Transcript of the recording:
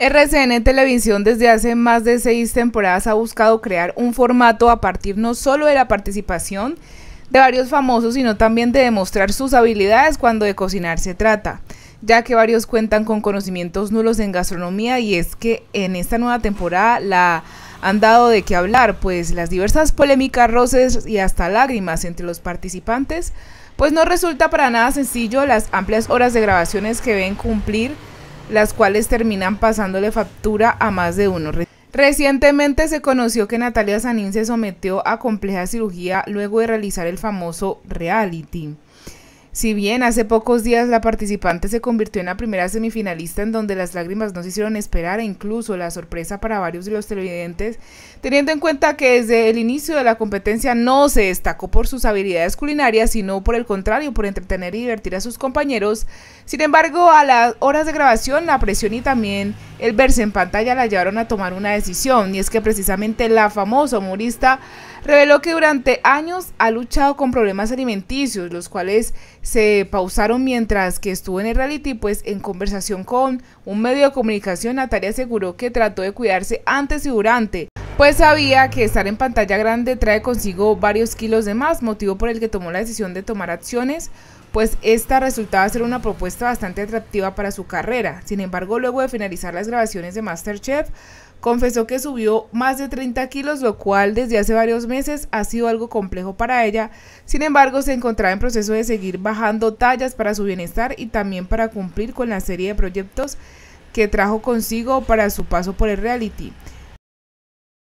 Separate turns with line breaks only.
RCN Televisión desde hace más de seis temporadas ha buscado crear un formato a partir no solo de la participación de varios famosos, sino también de demostrar sus habilidades cuando de cocinar se trata, ya que varios cuentan con conocimientos nulos en gastronomía y es que en esta nueva temporada la han dado de qué hablar, pues las diversas polémicas, roces y hasta lágrimas entre los participantes, pues no resulta para nada sencillo las amplias horas de grabaciones que ven cumplir las cuales terminan pasándole factura a más de uno. Recientemente se conoció que Natalia Sanín se sometió a compleja cirugía luego de realizar el famoso reality. Si bien hace pocos días la participante se convirtió en la primera semifinalista en donde las lágrimas no se hicieron esperar e incluso la sorpresa para varios de los televidentes, teniendo en cuenta que desde el inicio de la competencia no se destacó por sus habilidades culinarias, sino por el contrario, por entretener y divertir a sus compañeros. Sin embargo, a las horas de grabación, la presión y también el verse en pantalla la llevaron a tomar una decisión, y es que precisamente la famosa humorista reveló que durante años ha luchado con problemas alimenticios, los cuales se pausaron mientras que estuvo en el reality, pues en conversación con un medio de comunicación, Natalia aseguró que trató de cuidarse antes y durante, pues sabía que estar en pantalla grande trae consigo varios kilos de más, motivo por el que tomó la decisión de tomar acciones pues esta resultaba ser una propuesta bastante atractiva para su carrera. Sin embargo, luego de finalizar las grabaciones de Masterchef, confesó que subió más de 30 kilos, lo cual desde hace varios meses ha sido algo complejo para ella. Sin embargo, se encontraba en proceso de seguir bajando tallas para su bienestar y también para cumplir con la serie de proyectos que trajo consigo para su paso por el reality.